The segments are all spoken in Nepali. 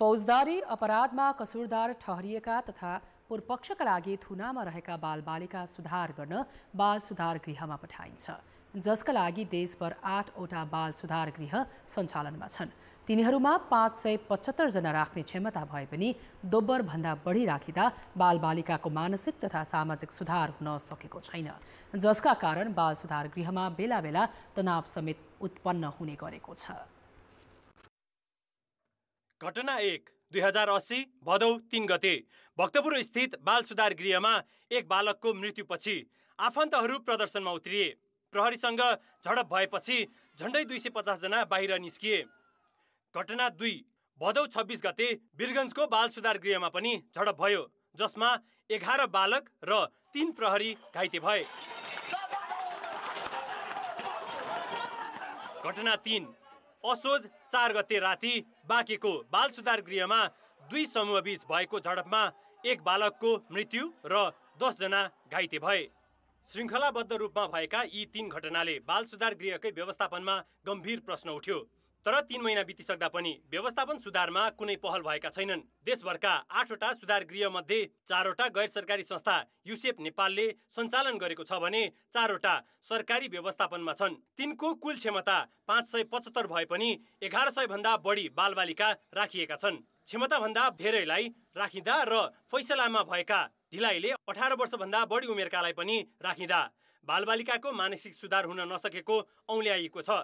फौजदारी अपराधमा कसुरदार ठहरिएका तथा पूर्वपक्षका लागि थुनामा रहेका बालबालिका सुधार गर्न बाल सुधार गृहमा पठाइन्छ जसका लागि देशभर आठवटा बाल सुधार गृह सञ्चालनमा छन् तिनीहरूमा पाँच सय पचहत्तरजना राख्ने क्षमता भए पनि दोब्बरभन्दा बढी राखिँदा बालबालिकाको मानसिक तथा सामाजिक सुधार हुन सकेको छैन जसका कारण बाल सुधार गृहमा बेला बेला तनाव समेत उत्पन्न हुने गरेको छ घटना एक दुई हजार अस्सी भदौ तिन गते भक्तपुर स्थित बाल सुधार गृहमा एक बालकको मृत्युपछि आफन्तहरू प्रदर्शनमा उत्रिए प्रहरीसँग झडप भएपछि झन्डै दुई सय पचासजना बाहिर निस्किए घटना दुई भदौ छब्बिस गते वीरगन्जको बाल सुधार गृहमा पनि झडप भयो जसमा एघार बालक र तीन प्रहरी घाइते भए घटना तिन असोज चार गते राति बाँकेको बाल सुधार गृहमा दुई समूहबीच भएको झडपमा एक बालकको मृत्यु र दसजना घाइते भए श्रृङ्खलाबद्ध रूपमा भएका यी तीन घटनाले बाल सुधार गृहकै व्यवस्थापनमा गम्भीर प्रश्न उठ्यो तर तीन महिना बितिसक्दा पनि व्यवस्थापन सुधारमा कुनै पहल भएका छैनन् देशभरका आठवटा सुधार गृहमध्ये चारवटा गैर सरकारी संस्था युसेफ नेपालले सञ्चालन गरेको छ भने चारवटा सरकारी व्यवस्थापनमा छन् तिनको कुल क्षमता पाँच सय पचहत्तर भए पनि एघार भन्दा बढी बालबालिका राखिएका छन् क्षमताभन्दा धेरैलाई राखिँदा र फैसलामा भएका ढिलाइले अठार वर्षभन्दा बढी उमेरकालाई पनि राखिँदा बालबालिकाको मानसिक सुधार हुन नसकेको औल्याइएको छ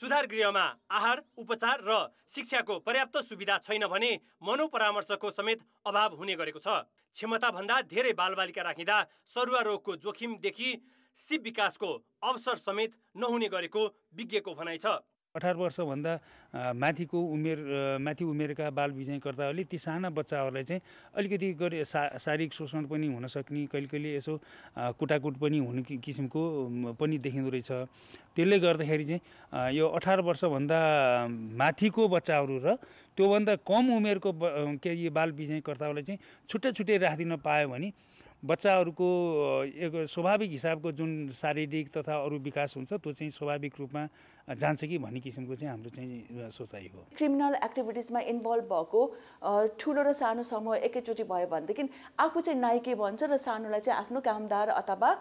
सुधार गृहमा आहार उपचार र शिक्षाको पर्याप्त सुविधा छैन भने मनोपरामर्शको समेत अभाव हुने गरेको छ क्षमताभन्दा धेरै बालबालिका राखिँदा सरुवा रोगको जोखिमदेखि शिव विकासको अवसर समेत नहुने गरेको विज्ञको भनाइ छ अठार वर्षभन्दा माथिको उमेर माथि उमेरका बाल विजयकर्ताहरूले ती साना बच्चाहरूलाई चाहिँ अलिकति गरी सा शारीरिक शोषण पनि हुनसक्ने कहिले कहिले यसो कुटाकुट पनि हुने किसिमको पनि देखिँदो रहेछ त्यसले गर्दाखेरि चाहिँ यो अठार वर्षभन्दा माथिको बच्चाहरू र त्योभन्दा कम उमेरको के बाल विजयकर्ताहरूलाई चाहिँ छुट्टै छुट्टै राखिदिन पायो भने बच्चाहरूको एक स्वाभाविक हिसाबको जुन शारीरिक तथा अरू विकास हुन्छ त्यो चाहिँ स्वाभाविक रूपमा जान्छ कि भन्ने किसिमको चाहिँ हाम्रो चाहिँ सोचाइ हो क्रिमिनल एक्टिभिटिजमा इन्भल्भ भएको ठुलो र सानो समूह एकैचोटि भयो भनेदेखि आफू चाहिँ नाइके भन्छ र सानोलाई चाहिँ आफ्नो कामदार अथवा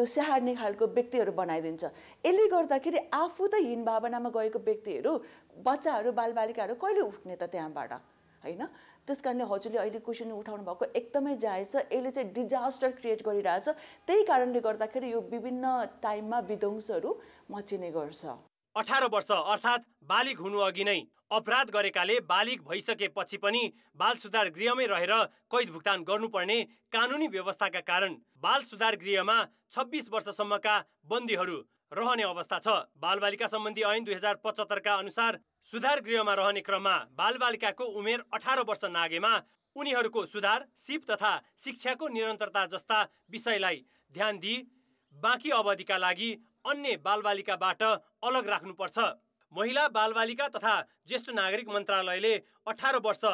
त्यो स्याहार्ने खालको व्यक्तिहरू बनाइदिन्छ यसले गर्दाखेरि आफू त हिन भावनामा गएको व्यक्तिहरू बच्चाहरू बालबालिकाहरू कहिले उठ्ने त त्यहाँबाट होइन त्यस कारणले हजुरले अहिले क्वेसन उठाउनु भएको एकदमै जायज छ यसले चाहिँ डिजास्टर क्रिएट गरिरहेछ त्यही कारणले गर्दाखेरि यो विभिन्न टाइममा विध्वंसहरू मचिने गर्छ अठार वर्ष अर्थात् बालिक हुनु अघि नै अपराध गरेकाले बालिक भइसकेपछि पनि बाल सुधार गृहमै रहेर कैद भुक्तान गर्नुपर्ने कानुनी व्यवस्थाका कारण बाल सुधार गृहमा छब्बिस वर्षसम्मका बन्दीहरू रहने अवस्था छ बालबालिका सम्बन्धी ऐन दुई हजार पचहत्तरका अनुसार सुधार गृहमा रहने क्रममा बालबालिकाको उमेर अठार वर्ष नागेमा उनीहरूको सुधार सिप तथा शिक्षाको निरन्तरता जस्ता विषयलाई ध्यान दिई बाँकी अवधिका लागि अन्य बालबालिकाबाट अलग राख्नुपर्छ महिला बालबालिका तथा ज्येष्ठ नागरिक मन्त्रालयले अठार वर्ष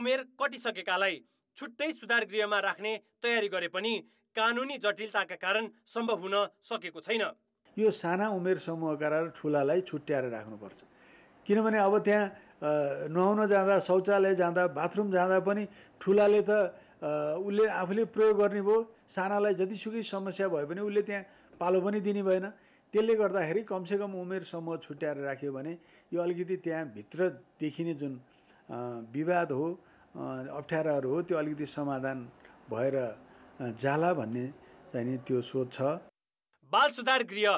उमेर कटिसकेकालाई छुट्टै सुधार गृहमा राख्ने तयारी गरे पनि कानुनी जटिलताका कारण सम्भव हुन सकेको छैन यो साना उमेर समूहका र ठुलालाई छुट्याएर राख्नुपर्छ किनभने अब त्यहाँ नुहाउन जाँदा शौचालय जाँदा बाथरुम जाँदा पनि ठुलाले त उसले आफूले प्रयोग गर्ने भयो सानालाई जतिसुकै समस्या भयो भने उसले त्यहाँ पालो पनि दिने भएन त्यसले गर्दाखेरि कमसेकम उमेर समूह छुट्याएर राख्यो भने यो अलिकति भित्र देखिने जुन विवाद हो अप्ठ्याराहरू हो त्यो अलिकति समाधान भएर जाला भन्ने चाहिँ नि त्यो सोच छ बाल सुधार गृह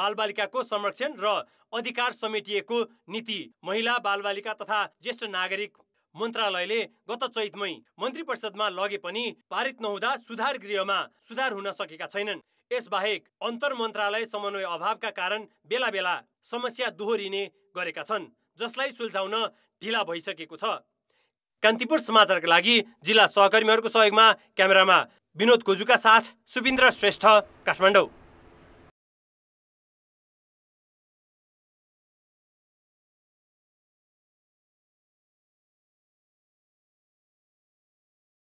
बालबालिकाको संरक्षण र अधिकार समेटिएको नीति महिला बालबालिका तथा ज्येष्ठ नागरिक मन्त्रालयले गत चैतमै मन्त्री परिषदमा लगे पनि पारित नहुँदा सुधार गृहमा सुधार हुन सकेका छैनन् यसबाहेक अन्तर मन्त्रालय समन्वय अभावका कारण बेला बेला समस्या दोहोरिने गरेका छन् जसलाई सुल्झाउन ढिला भइसकेको छ कान्तिपुर समाचारका लागि जिल्ला सहकर्मीहरूको सहयोगमा क्यामेरामा विनोद कोजुका साथ सुविन्द्र श्रेष्ठ काठमाडौँ